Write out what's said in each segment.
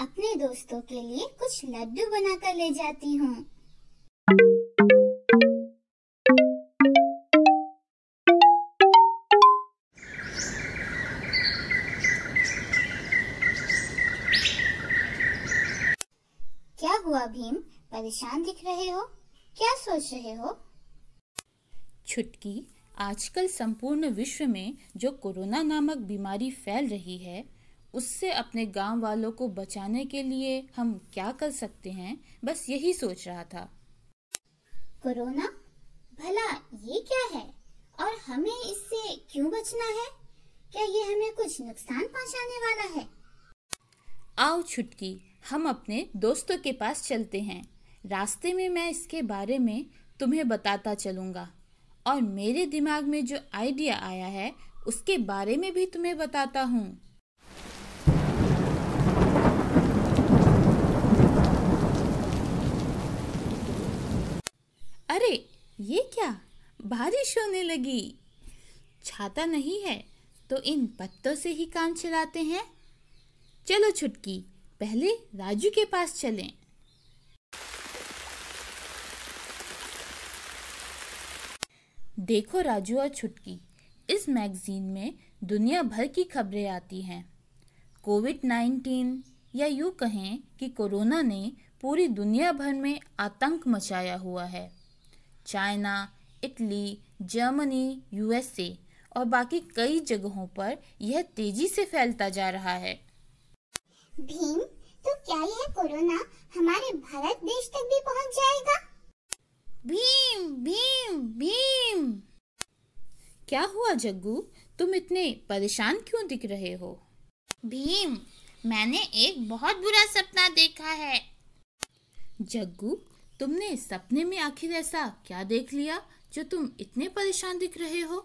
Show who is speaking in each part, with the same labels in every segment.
Speaker 1: अपने दोस्तों के लिए कुछ लड्डू बनाकर ले जाती हूँ क्या हुआ भीम परेशान दिख रहे हो क्या सोच रहे हो छुटकी आजकल संपूर्ण विश्व में जो कोरोना नामक बीमारी फैल रही है उससे अपने गांव वालों को बचाने के लिए हम क्या कर सकते हैं बस यही सोच रहा था कोरोना भला ये क्या है और हमें इससे क्यों बचना है क्या ये हमें कुछ नुकसान पहुंचाने वाला है आओ छुटकी हम अपने दोस्तों के पास चलते हैं रास्ते में मैं इसके बारे में तुम्हें बताता चलूँगा और मेरे दिमाग में जो आइडिया आया है उसके बारे में भी तुम्हें बताता हूँ अरे ये क्या बारिश होने लगी छाता नहीं है तो इन पत्तों से ही काम चलाते हैं चलो छुटकी पहले राजू के पास चलें देखो राजू और छुटकी इस मैगज़ीन में दुनिया भर की खबरें आती हैं कोविड नाइन्टीन या यूँ कहें कि कोरोना ने पूरी दुनिया भर में आतंक मचाया हुआ है चाइना इटली जर्मनी यूएसए और बाकी कई जगहों पर यह तेजी से फैलता जा रहा है भीम तो क्या यह कोरोना हमारे भारत देश तक भी पहुंच जाएगा भीम भीम भीम क्या हुआ जग्गू तुम इतने परेशान क्यों दिख रहे हो भीम मैंने एक बहुत बुरा सपना देखा है जग्गू तुमने सपने में आखिर ऐसा क्या देख लिया जो तुम इतने परेशान दिख रहे हो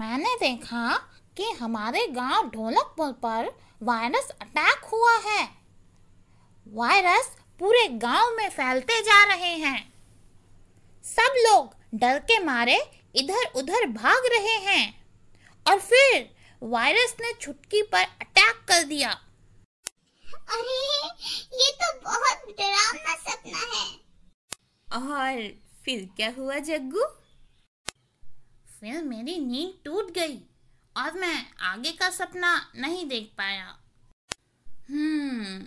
Speaker 1: मैंने देखा कि हमारे गांव ढोलकपुर पर वायरस अटैक हुआ है वायरस पूरे गांव में फैलते जा रहे हैं सब लोग डर के मारे इधर उधर भाग रहे हैं और फिर वायरस ने छुटकी पर अटैक कर दिया अरे ये तो बहुत डरावना सपना है और फिर क्या हुआ जग्गू फिर मेरी नींद टूट गई और मैं आगे का सपना नहीं देख पाया हम्म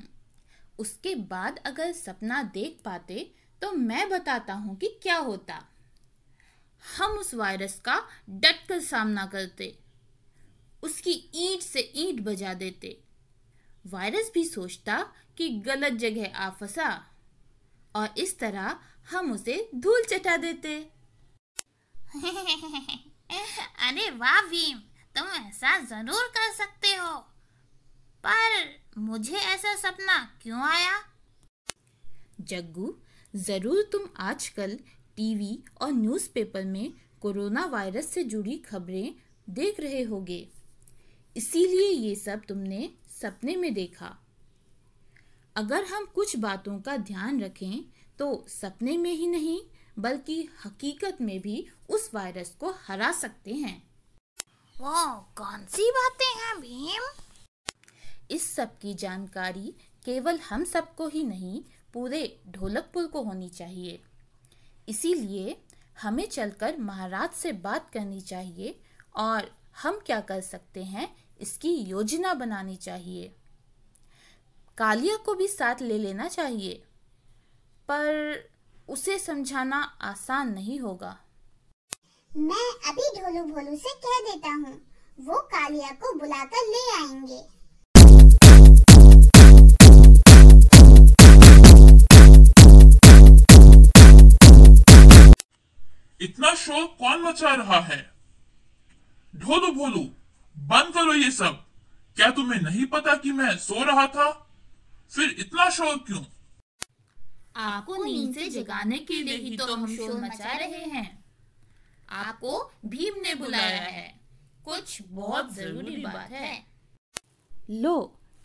Speaker 1: उसके बाद अगर सपना देख पाते तो मैं बताता हूँ कि क्या होता हम उस वायरस का डट कर सामना करते उसकी ईंट से ईंट बजा देते वायरस भी सोचता कि गलत जगह आ फंसा और इस तरह हम उसे धूल चटा देते अरे वाह भीम तुम ऐसा जरूर कर सकते हो पर मुझे ऐसा सपना क्यों आया जग्गू जरूर तुम आजकल टीवी और न्यूज़पेपर में कोरोना वायरस से जुड़ी खबरें देख रहे होगे इसीलिए ये सब तुमने सपने में देखा अगर हम कुछ बातों का ध्यान रखें तो सपने में ही नहीं बल्कि हकीकत में भी उस वायरस को हरा सकते हैं वो कौन सी बातें हैं भीम इस सब की जानकारी केवल हम सबको ही नहीं पूरे ढोलकपुर को होनी चाहिए इसीलिए हमें चलकर महाराज से बात करनी चाहिए और हम क्या कर सकते हैं इसकी योजना बनानी चाहिए कालिया को भी साथ ले लेना चाहिए पर उसे समझाना आसान नहीं होगा मैं अभी ढोलू भोलू से कह देता हूँ वो कालिया को बुलाकर ले आएंगे इतना शोर कौन मचा रहा है ढोलू भोलू बंद करो ये सब क्या तुम्हें नहीं पता कि मैं सो रहा था फिर इतना शोर क्यों आपको नींद से जगाने के लिए ही तो हम शोर मचा रहे हैं आपको भीम ने बुलाया है कुछ बहुत जरूरी बात है लो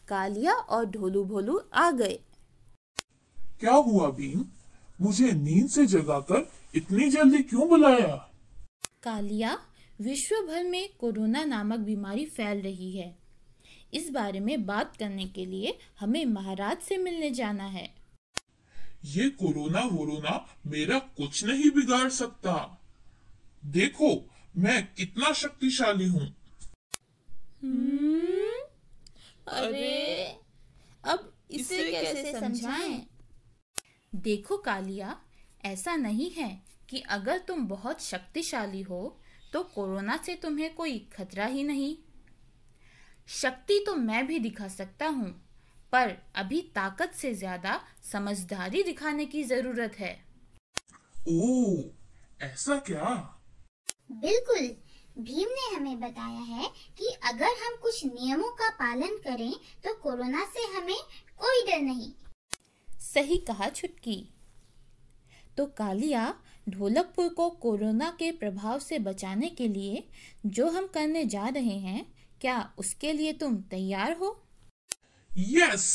Speaker 1: कालिया और ढोलू भोलू आ गए क्या हुआ भीम मुझे नींद से जगाकर इतनी जल्दी क्यों बुलाया कालिया विश्व भर में कोरोना नामक बीमारी फैल रही है इस बारे में बात करने के लिए हमें महाराज से मिलने जाना है ये कोरोना वोरोना मेरा कुछ नहीं बिगाड़ सकता देखो मैं कितना शक्तिशाली हूँ हम्म?
Speaker 2: अरे
Speaker 1: अब इसे, इसे कैसे समझाएं? देखो कालिया ऐसा नहीं है कि अगर तुम बहुत शक्तिशाली हो तो कोरोना से तुम्हें कोई खतरा ही नहीं शक्ति तो मैं भी दिखा सकता हूँ पर अभी ताकत से ज्यादा समझदारी दिखाने की जरूरत है ओ, ऐसा क्या बिल्कुल भीम ने हमें बताया है कि अगर हम कुछ नियमों का पालन करें तो कोरोना से हमें कोई डर नहीं सही कहा छुटकी तो कालिया ढोलकपुर को कोरोना के प्रभाव से बचाने के लिए जो हम करने जा रहे हैं क्या उसके लिए तुम तैयार हो यस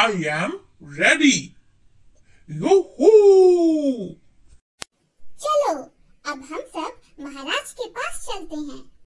Speaker 1: आई एम रेडी चलो अब हम सब महाराज के पास चलते हैं